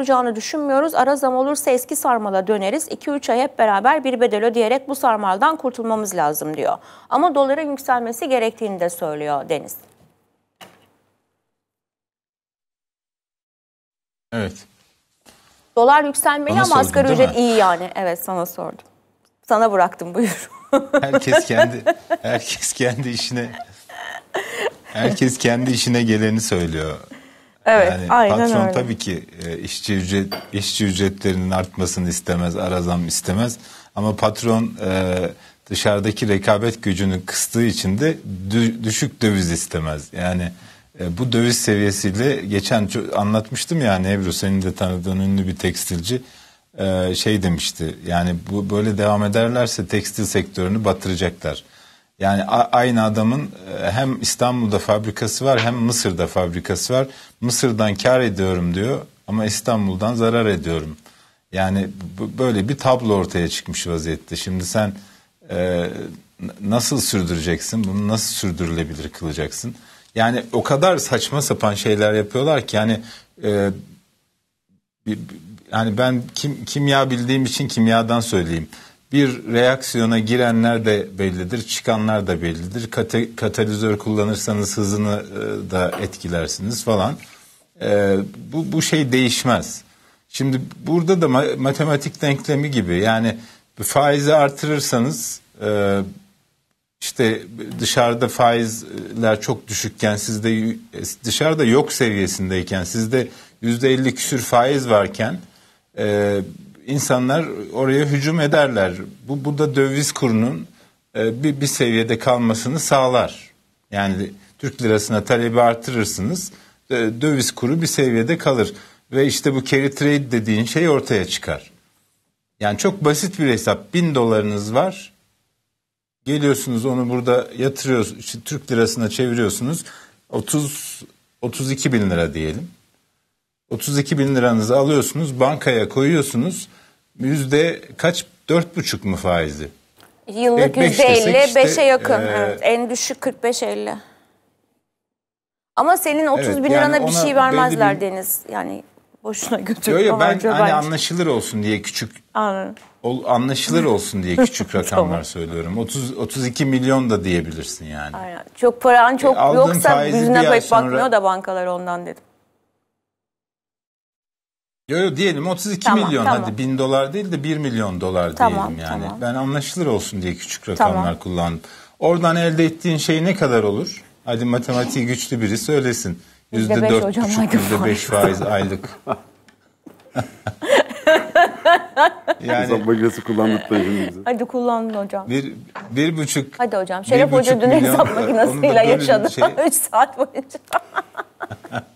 kurtulacağını düşünmüyoruz. Ara zam olursa eski sarmala döneriz. 2-3 ay hep beraber bir bedel ödeyerek bu sarmaldan kurtulmamız lazım diyor. Ama dolara yükselmesi gerektiğini de söylüyor Deniz. Evet. Dolar yükselmeli Bana ama sordun, asgari ücret iyi yani. Evet sana sordum. Sana bıraktım buyur. herkes kendi herkes kendi işine herkes kendi işine geleni söylüyor. Evet, yani aynen patron öyle. tabii ki e, işçi ücret işçi ücretlerinin artmasını istemez, arazam istemez. Ama patron e, dışarıdaki rekabet gücünü kıstığı için de düşük döviz istemez. Yani e, bu döviz seviyesiyle geçen anlatmıştım yani Ebru senin de tanıdığın ünlü bir tekstilci şey demişti. Yani bu böyle devam ederlerse tekstil sektörünü batıracaklar. Yani aynı adamın e, hem İstanbul'da fabrikası var hem Mısır'da fabrikası var. Mısır'dan kar ediyorum diyor ama İstanbul'dan zarar ediyorum. Yani böyle bir tablo ortaya çıkmış vaziyette. Şimdi sen e, nasıl sürdüreceksin? Bunu nasıl sürdürülebilir kılacaksın? Yani o kadar saçma sapan şeyler yapıyorlar ki yani e, yani ben kim kimya bildiğim için kimyadan söyleyeyim bir reaksiyona girenler de bellidir, çıkanlar da bellidir. Kate, katalizör kullanırsanız hızını e, da etkilersiniz falan. E, bu, bu şey değişmez. Şimdi burada da matematik denklemi gibi yani faizi artırırsanız e, işte dışarıda faizler çok düşükken sizde dışarıda yok seviyesindeyken sizde yüzde elli küsür faiz varken e, insanlar oraya hücum ederler. Bu, bu da döviz kurunun e, bir, bir seviyede kalmasını sağlar. Yani Türk lirasına talebi artırırsınız. E, döviz kuru bir seviyede kalır. Ve işte bu carry trade dediğin şey ortaya çıkar. Yani çok basit bir hesap. Bin dolarınız var. Geliyorsunuz onu burada yatırıyorsunuz. İşte Türk lirasına çeviriyorsunuz. 30 32 bin lira diyelim. 32 bin liranızı alıyorsunuz bankaya koyuyorsunuz yüzde kaç dört buçuk mu faizi? Yıllık e, yüzde elli işte, beşe yakın. E, evet, en düşük 45-50. Ama senin 30 evet, bin yani lirana bir şey vermezler bir... Deniz. Yani boşuna götürüp Yok ya ben hani bence. anlaşılır olsun diye küçük ol, anlaşılır olsun diye küçük rakamlar söylüyorum. 30 32 milyon da diyebilirsin yani. Aynen. Çok paran e, çok e, yoksa yüzüne pek bakmıyor da bankalar ondan dedim. Yo yo diyelim 32 tamam, milyon tamam. hadi 1000 dolar değil de 1 milyon dolar tamam, diyelim yani. Tamam. Ben anlaşılır olsun diye küçük rakamlar tamam. kullandım. Oradan elde ettiğin şey ne kadar olur? Hadi matematiği güçlü biri söylesin. Yüzde dört yüzde beş faiz aylık. yani hesap makinesi kullandıkları şimdi Hadi kullandın hocam. Bir, bir buçuk. Hadi hocam. Şeref Hoca dün hesap makinesiyle yaşadı. Şey... Üç saat boyunca.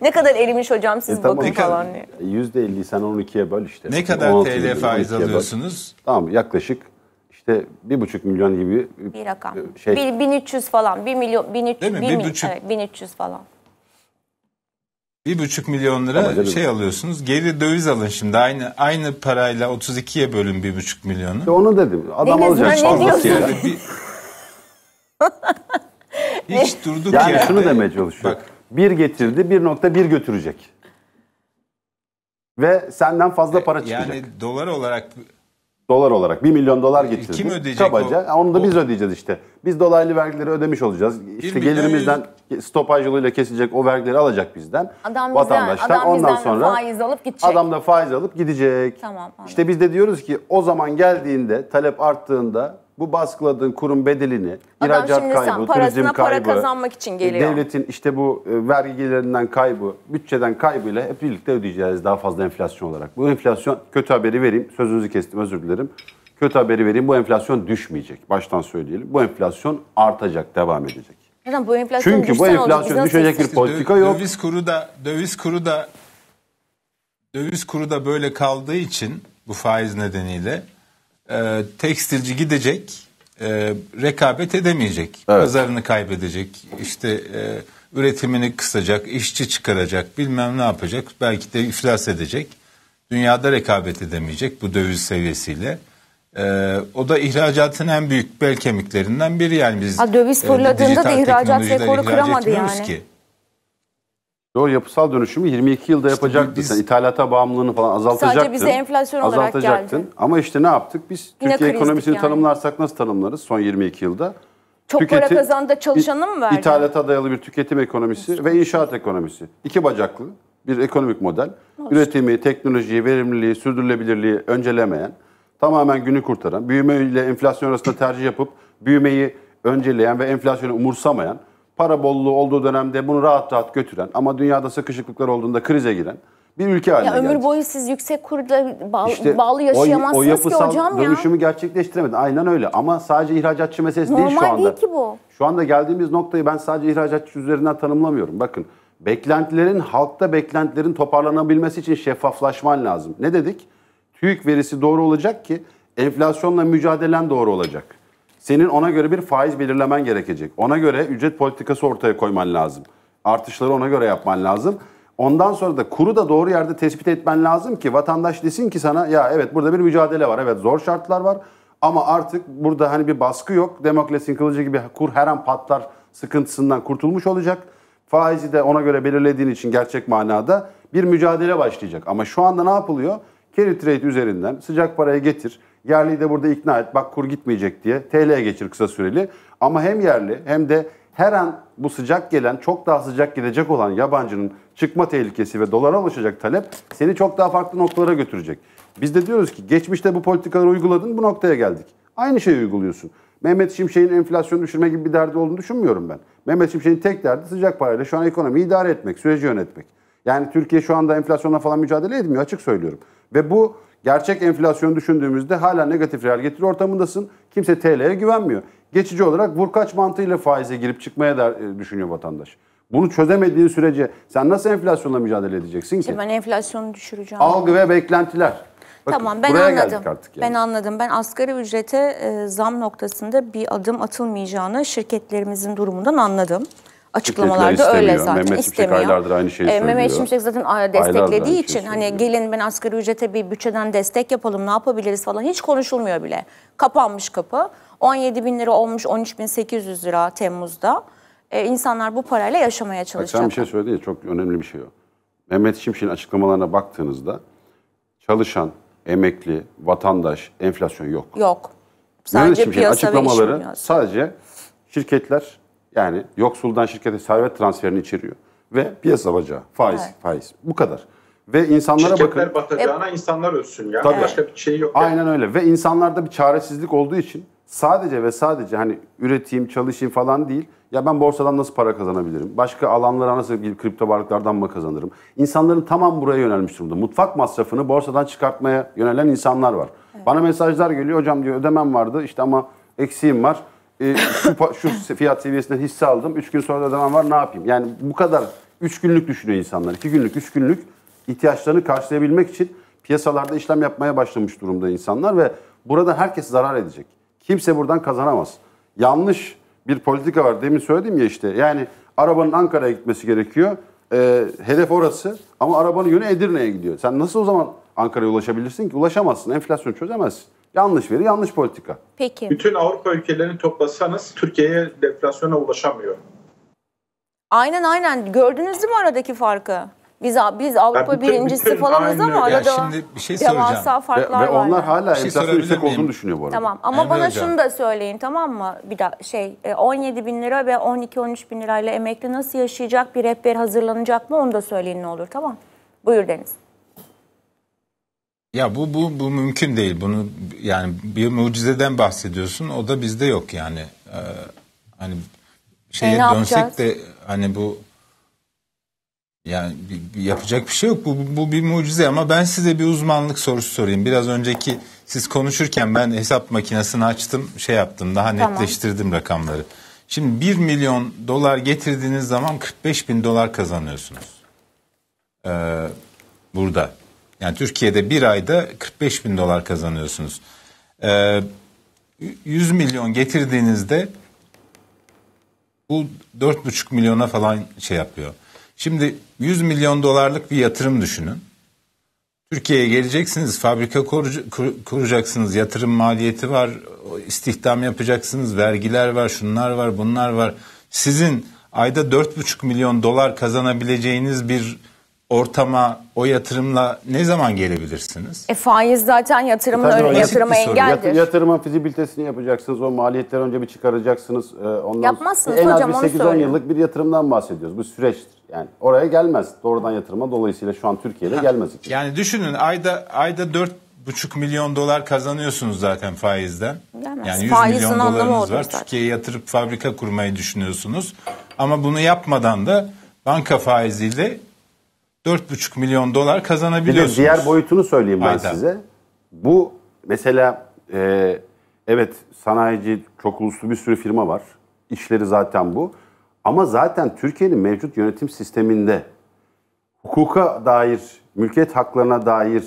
ne kadar elimiş hocam siz e, tamam. bakın falan diye. %50'yi e, sen 12'ye böl işte. Ne kadar TL faiz alıyorsunuz? Böl. Tamam yaklaşık işte bir buçuk milyon gibi bir rakam. E, şey. Bir, 1300 falan. Bir milyon, 1300, Değil mi? Bir, bir buçuk. Evet, 1300 falan. Bir buçuk milyon lira tamam, şey alıyorsunuz. Geri döviz alın şimdi. Aynı aynı parayla 32'ye bölün bir buçuk milyonu. İşte onu dedim. Adam ne alacak. Ne diyorsun? Yani. Bir... Hiç durduk yani yerde. Yani şunu demeye çalışıyor. Bak, bir getirdi 1.1 götürecek. Ve senden fazla para çıkacak. Yani dolar olarak Dolar olarak 1 milyon dolar getirdi. Kim ödeyecek Kabaca. O? Onu da biz o... ödeyeceğiz işte. Biz dolaylı vergileri ödemiş olacağız. İşte gelirimizden stopaj yoluyla kesilecek o vergileri alacak bizden. Adam vatandaştan. Bizden, adam Ondan bizden sonra faiz alıp gidecek. Adam da faiz alıp gidecek. Tamam. Anladım. İşte biz de diyoruz ki o zaman geldiğinde talep arttığında bu baskıladığın kurum bedelini, Adam ihracat kaybı, sen turizm kaybı, para kazanmak için e, geliyor. devletin işte bu e, vergilerinden gelirinden kaybı, bütçeden kaybıyla hep birlikte ödeyeceğiz daha fazla enflasyon olarak. Bu enflasyon, kötü haberi vereyim, sözünüzü kestim özür dilerim. Kötü haberi vereyim, bu enflasyon düşmeyecek. Baştan söyleyelim. Bu enflasyon artacak, devam edecek. Neden bu enflasyon Çünkü bu enflasyon düşecek bir politika yok. Döviz kuru da döviz kuru da döviz kuru da böyle kaldığı için bu faiz nedeniyle e, tekstilci gidecek, e, rekabet edemeyecek, evet. pazarını kaybedecek, işte e, üretimini kısacak, işçi çıkaracak, bilmem ne yapacak, belki de iflas edecek. Dünyada rekabet edemeyecek bu döviz seviyesiyle. Ee, o da ihracatın en büyük bel kemiklerinden biri yani biz. Ha, döviz e, fırladığında e, da ihracat rekoru kıramadı yani. Ki. Doğru yapısal dönüşümü 22 yılda işte yapacaktın. Biz, Sen ithalata bağımlılığını falan azaltacaktın. Sadece bize enflasyon olarak azaltacaktın. geldi. Ama işte ne yaptık? Biz Yine Türkiye ekonomisini yani. tanımlarsak nasıl tanımlarız son 22 yılda? Çok Tüketi, para kazandı çalışanı mı verdi? İthalata dayalı bir tüketim ekonomisi ve inşaat ekonomisi. İki bacaklı bir ekonomik model. Nasıl? Üretimi, teknolojiyi, verimliliği, sürdürülebilirliği öncelemeyen, tamamen günü kurtaran, büyüme ile enflasyon arasında tercih yapıp büyümeyi önceleyen ve enflasyonu umursamayan, para bolluğu olduğu dönemde bunu rahat rahat götüren ama dünyada sıkışıklıklar olduğunda krize giren bir ülke haline ya geldi. Ömür boyu siz yüksek kurda bağlı, işte bağlı yaşayamazsınız o, o yapısal ki hocam dönüşümü ya. gerçekleştiremedi. Aynen öyle ama sadece ihracatçı meselesi Normal değil şu anda. Normal değil ki bu. Şu anda geldiğimiz noktayı ben sadece ihracatçı üzerinden tanımlamıyorum. Bakın beklentilerin, halkta beklentilerin toparlanabilmesi için şeffaflaşman lazım. Ne dedik? TÜİK verisi doğru olacak ki enflasyonla mücadelen doğru olacak. Senin ona göre bir faiz belirlemen gerekecek. Ona göre ücret politikası ortaya koyman lazım. Artışları ona göre yapman lazım. Ondan sonra da kuru da doğru yerde tespit etmen lazım ki vatandaş desin ki sana ya evet burada bir mücadele var. Evet zor şartlar var ama artık burada hani bir baskı yok. Demokrasinin kılıcı gibi kur her an patlar sıkıntısından kurtulmuş olacak. Faizi de ona göre belirlediğin için gerçek manada bir mücadele başlayacak. Ama şu anda ne yapılıyor? Carry trade üzerinden sıcak parayı getir. Yerliyi de burada ikna et. Bak kur gitmeyecek diye. TL'ye geçir kısa süreli. Ama hem yerli hem de her an bu sıcak gelen, çok daha sıcak gidecek olan yabancının çıkma tehlikesi ve dolara oluşacak talep seni çok daha farklı noktalara götürecek. Biz de diyoruz ki geçmişte bu politikaları uyguladın bu noktaya geldik. Aynı şeyi uyguluyorsun. Mehmet Şimşek'in enflasyonu düşürme gibi bir derdi olduğunu düşünmüyorum ben. Mehmet Şimşek'in tek derdi sıcak parayla şu an ekonomiyi idare etmek, süreci yönetmek. Yani Türkiye şu anda enflasyonla falan mücadele etmiyor açık söylüyorum. Ve bu Gerçek enflasyon düşündüğümüzde hala negatif reel getiri ortamındasın. Kimse TL'ye güvenmiyor. Geçici olarak vurkaç mantığıyla faize girip çıkmaya der, e, düşünüyor vatandaş. Bunu çözemediğin sürece sen nasıl enflasyonla mücadele edeceksin ki? İşte ben enflasyonu düşüreceğim. Algı ve beklentiler. Bakın, tamam ben anladım. Artık yani. Ben anladım. Ben asgari ücrete e, zam noktasında bir adım atılmayacağını şirketlerimizin durumundan anladım açıklamalarda öyle zaten Mehmet istemiyor. Şimşek aynı şeyi ee, söylüyor. Mehmet Şimşek zaten desteklediği için hani gelin ben asgari ücrete bir bütçeden destek yapalım ne yapabiliriz falan hiç konuşulmuyor bile. Kapanmış kapı. 17 bin lira olmuş 13 bin 800 lira Temmuz'da. E, insanlar bu parayla yaşamaya çalışacak. Bak sen bir şey söyledin ya çok önemli bir şey o. Mehmet Şimşek'in açıklamalarına baktığınızda çalışan, emekli, vatandaş, enflasyon yok. Yok. Sadece Mehmet Şimşek'in açıklamaları sadece şirketler yani yoksuldan şirkete servet transferini içeriyor. Ve piyasa bacağı. Faiz, evet. faiz. Bu kadar. Ve insanlara Şirketler bakın. batacağına e, insanlar ölsün ya. Tabii. Başka bir şey yok. Aynen yani. öyle. Ve insanlarda bir çaresizlik olduğu için sadece ve sadece hani üreteyim, çalışayım falan değil. Ya ben borsadan nasıl para kazanabilirim? Başka alanlara nasıl gidip kripto varlıklardan mı kazanırım? İnsanların tamam buraya yönelmiş durumda. Mutfak masrafını borsadan çıkartmaya yönelen insanlar var. Evet. Bana mesajlar geliyor. Hocam diyor ödemem vardı işte ama eksiğim var e, şu, şu fiyat seviyesinde hisse aldım. Üç gün sonra da devam var ne yapayım? Yani bu kadar üç günlük düşünüyor insanlar. iki günlük, üç günlük ihtiyaçlarını karşılayabilmek için piyasalarda işlem yapmaya başlamış durumda insanlar ve burada herkes zarar edecek. Kimse buradan kazanamaz. Yanlış bir politika var. Demin söyledim ya işte. Yani arabanın Ankara'ya gitmesi gerekiyor. E, hedef orası ama arabanın yönü Edirne'ye gidiyor. Sen nasıl o zaman Ankara'ya ulaşabilirsin ki? Ulaşamazsın. Enflasyon çözemezsin. Yanlış veri, yanlış politika. Peki. Bütün Avrupa ülkelerini toplasanız Türkiye'ye deflasyona ulaşamıyor. Aynen aynen. Gördünüz mü aradaki farkı? Biz biz Avrupa bütün, birincisi bütün, falanız ama arada şimdi bir şey devasa farklar ve, ve onlar hala bir şey yüksek miyim? olduğunu düşünüyor bu arada. Tamam ama Emre bana hocam. şunu da söyleyin tamam mı? Bir daha şey 17 e, bin lira ve 12-13 bin lirayla emekli nasıl yaşayacak bir rehber hazırlanacak mı onu da söyleyin ne olur tamam. Buyur Deniz. Ya bu bu bu mümkün değil. Bunu yani bir mucizeden bahsediyorsun. O da bizde yok yani. Ee, hani şeye e, dönsek de hani bu yani bir, bir yapacak bir şey yok. Bu, bu bir mucize ama ben size bir uzmanlık sorusu sorayım. Biraz önceki siz konuşurken ben hesap makinesini açtım, şey yaptım, daha tamam. netleştirdim rakamları. Şimdi 1 milyon dolar getirdiğiniz zaman 45 bin dolar kazanıyorsunuz. Ee, burada. Yani Türkiye'de bir ayda 45 bin dolar kazanıyorsunuz. Ee, 100 milyon getirdiğinizde bu 4,5 milyona falan şey yapıyor. Şimdi 100 milyon dolarlık bir yatırım düşünün. Türkiye'ye geleceksiniz, fabrika kuracaksınız, yatırım maliyeti var, istihdam yapacaksınız, vergiler var, şunlar var, bunlar var. Sizin ayda 4,5 milyon dolar kazanabileceğiniz bir ortama o yatırımla ne zaman gelebilirsiniz? E faiz zaten yatırımın Tabii, öyle, yatırıma engeldir. Yat, yatırımın fizibilitesini yapacaksınız. O maliyetleri önce bir çıkaracaksınız. Ee, ondan Yapmazsınız sonra, hocam En az bir 8-10 yıllık bir yatırımdan bahsediyoruz. Bu süreçtir. Yani oraya gelmez. Doğrudan yatırıma dolayısıyla şu an Türkiye'de ha, gelmez. Için. Yani düşünün ayda ayda 4 buçuk milyon dolar kazanıyorsunuz zaten faizden. Gelmez. Yani 100 Faizin milyon dolarınız var. Zaten. Türkiye'ye yatırıp fabrika kurmayı düşünüyorsunuz. Ama bunu yapmadan da banka faiziyle 4,5 milyon dolar kazanabiliyorsunuz. Bir de diğer boyutunu söyleyeyim ben Aynen. size. Bu mesela e, evet sanayici çok uluslu bir sürü firma var. İşleri zaten bu. Ama zaten Türkiye'nin mevcut yönetim sisteminde hukuka dair, mülkiyet haklarına dair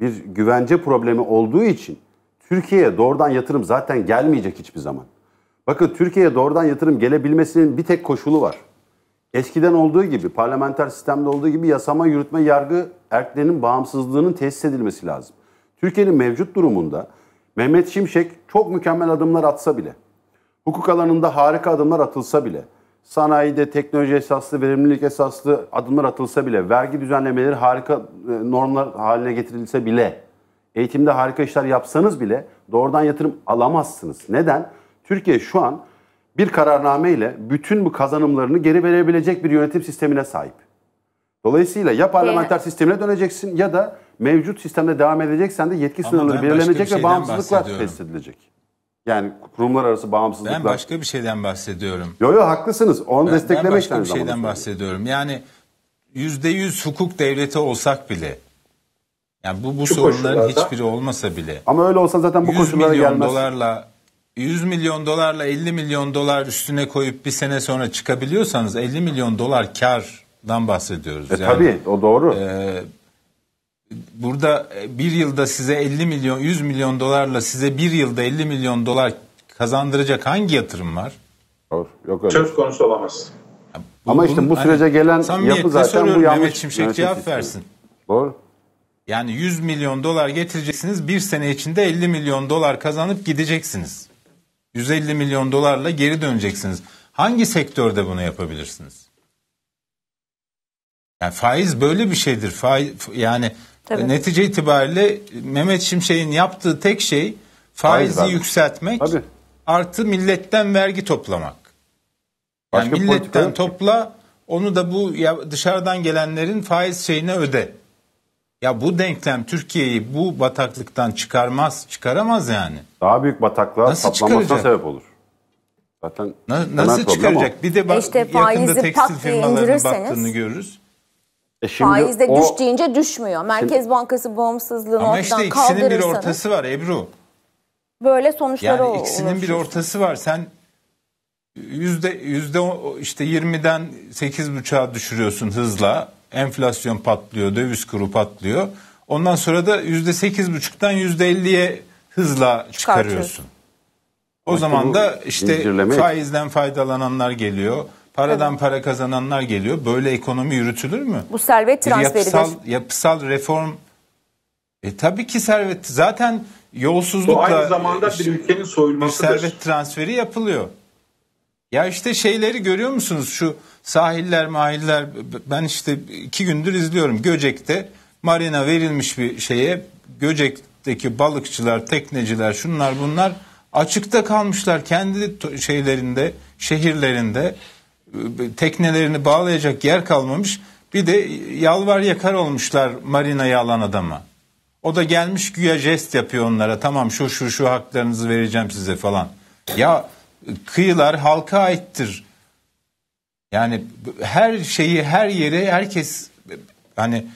bir güvence problemi olduğu için Türkiye'ye doğrudan yatırım zaten gelmeyecek hiçbir zaman. Bakın Türkiye'ye doğrudan yatırım gelebilmesinin bir tek koşulu var. Eskiden olduğu gibi, parlamenter sistemde olduğu gibi yasama, yürütme, yargı erklerinin bağımsızlığının tesis edilmesi lazım. Türkiye'nin mevcut durumunda Mehmet Şimşek çok mükemmel adımlar atsa bile, hukuk alanında harika adımlar atılsa bile, sanayide teknoloji esaslı, verimlilik esaslı adımlar atılsa bile, vergi düzenlemeleri harika e, normlar haline getirilse bile, eğitimde harika işler yapsanız bile doğrudan yatırım alamazsınız. Neden? Türkiye şu an bir kararname ile bütün bu kazanımlarını geri verebilecek bir yönetim sistemine sahip. Dolayısıyla ya parlamenter sistemine döneceksin ya da mevcut sistemde devam edeceksen de yetki sınırları belirlenecek ve bağımsızlıklar test edilecek. Yani kurumlar arası bağımsızlıklar. Ben başka bir şeyden bahsediyorum. Yo yo haklısınız. Onu desteklemek lazım. Ben başka bir şeyden bahsediyorum. Yani yüzde yüz hukuk devleti olsak bile yani bu bu sorunların hiçbiri olmasa bile. Ama öyle olsa zaten bu koşullara gelmez. 100 milyon dolarla 100 milyon dolarla 50 milyon dolar üstüne koyup bir sene sonra çıkabiliyorsanız 50 milyon dolar kardan bahsediyoruz. E, yani, tabii o doğru. E, burada e, bir yılda size 50 milyon 100 milyon dolarla size bir yılda 50 milyon dolar kazandıracak hangi yatırım var? Doğru. Yok öyle. Söz konusu olamaz. bu, Ama işte bu hani sürece hani, gelen yapı zaten bu yanlış. Mehmet Şimşek Mehmet cevap versin. Doğru. Yani 100 milyon dolar getireceksiniz bir sene içinde 50 milyon dolar kazanıp gideceksiniz. 150 milyon dolarla geri döneceksiniz. Hangi sektörde bunu yapabilirsiniz? Yani faiz böyle bir şeydir. Faiz, yani Tabii. netice itibariyle Mehmet Şimşek'in yaptığı tek şey faizi Faiz yükseltmek Tabii. artı milletten vergi toplamak. Yani Başka milletten topla onu da bu dışarıdan gelenlerin faiz şeyine öde. Ya bu denklem Türkiye'yi bu bataklıktan çıkarmaz, çıkaramaz yani. Daha büyük bataklığa Nasıl saplanmasına çıkaracak? sebep olur. Zaten Na, nasıl çıkaracak? O. Bir de bak, işte yakında tekstil firmalarının baktığını görürüz. E şimdi Faiz de o... düş deyince düşmüyor. Merkez şimdi... Bankası bağımsızlığını Ama işte ikisinin bir ortası var Ebru. Böyle sonuçları yani olur. Yani ikisinin bir ortası var. Sen yüzde, yüzde işte 20'den 8.5'a düşürüyorsun hızla enflasyon patlıyor, döviz kuru patlıyor. Ondan sonra da yüzde sekiz buçuktan yüzde elliye hızla çıkarıyorsun. O zaman da işte faizden faydalananlar geliyor. Paradan evet. para kazananlar geliyor. Böyle ekonomi yürütülür mü? Bu servet transferidir. Yapısal, yapısal reform e tabii ki servet zaten yolsuzlukla Bu aynı zamanda e, bir ülkenin soyulmasıdır. Bir servet transferi yapılıyor. Ya işte şeyleri görüyor musunuz şu sahiller mahiller ben işte iki gündür izliyorum Göcek'te marina verilmiş bir şeye Göcek'teki balıkçılar tekneciler şunlar bunlar açıkta kalmışlar kendi şeylerinde şehirlerinde e, teknelerini bağlayacak yer kalmamış bir de yalvar yakar olmuşlar marinayı alan adama. O da gelmiş güya jest yapıyor onlara tamam şu şu şu haklarınızı vereceğim size falan. Ya kıyılar halka aittir. Yani her şeyi her yere herkes hani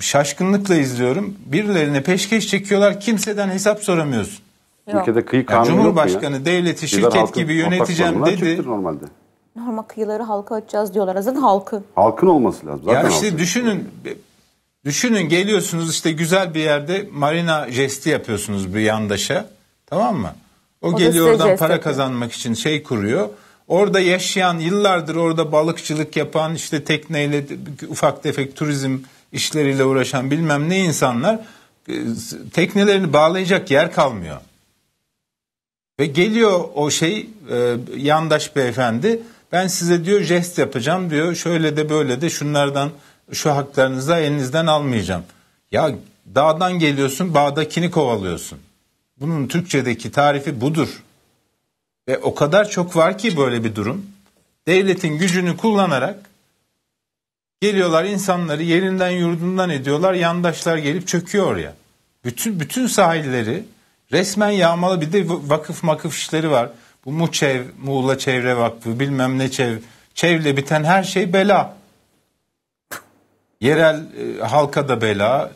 şaşkınlıkla izliyorum. Birilerine peşkeş çekiyorlar. Kimseden hesap soramıyoruz. Ülkede kıyı kanunu yani Cumhurbaşkanı ya. devleti Bizler şirket gibi yöneteceğim dedi. Normalde. Normal kıyıları halka açacağız diyorlar. Zaten halkı. Halkın olması lazım. Zaten ya işte halkı. düşünün düşünün geliyorsunuz işte güzel bir yerde marina jesti yapıyorsunuz bir yandaşa. Tamam mı? O, o geliyor oradan para etmiyor. kazanmak için şey kuruyor. Orada yaşayan, yıllardır orada balıkçılık yapan, işte tekneyle ufak tefek turizm işleriyle uğraşan bilmem ne insanlar e, teknelerini bağlayacak yer kalmıyor. Ve geliyor o şey e, yandaş beyefendi ben size diyor jest yapacağım diyor şöyle de böyle de şunlardan şu haklarınızı elinizden almayacağım. Ya dağdan geliyorsun bağdakini kovalıyorsun. Bunun Türkçedeki tarifi budur. Ve o kadar çok var ki böyle bir durum. Devletin gücünü kullanarak geliyorlar insanları yerinden yurdundan ediyorlar. Yandaşlar gelip çöküyor oraya. Bütün bütün sahilleri resmen yağmalı bir de vakıf makıf işleri var. Bu Muçev, Muğla Çevre Vakfı bilmem ne çev, çevre biten her şey bela. Yerel e, halka da bela,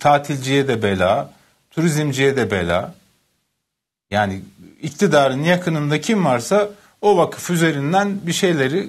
tatilciye de bela, turizmciye de bela. Yani iktidarın yakınında kim varsa o vakıf üzerinden bir şeyleri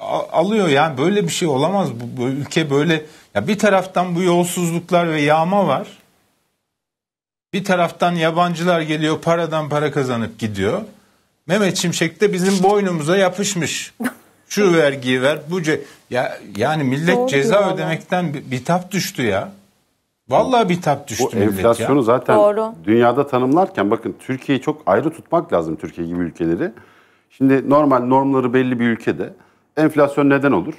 e, alıyor yani böyle bir şey olamaz bu, bu ülke böyle ya bir taraftan bu yolsuzluklar ve yağma var. Bir taraftan yabancılar geliyor paradan para kazanıp gidiyor. Mehmet Şimşek de bizim boynumuza yapışmış. Şu vergiyi ver bu ce ya yani millet Doğru ceza ödemekten bir bitap düştü ya. Vallahi bir tap düştü Bu enflasyonu ya. zaten Doğru. dünyada tanımlarken bakın Türkiye'yi çok ayrı tutmak lazım Türkiye gibi ülkeleri. Şimdi normal normları belli bir ülkede enflasyon neden olur?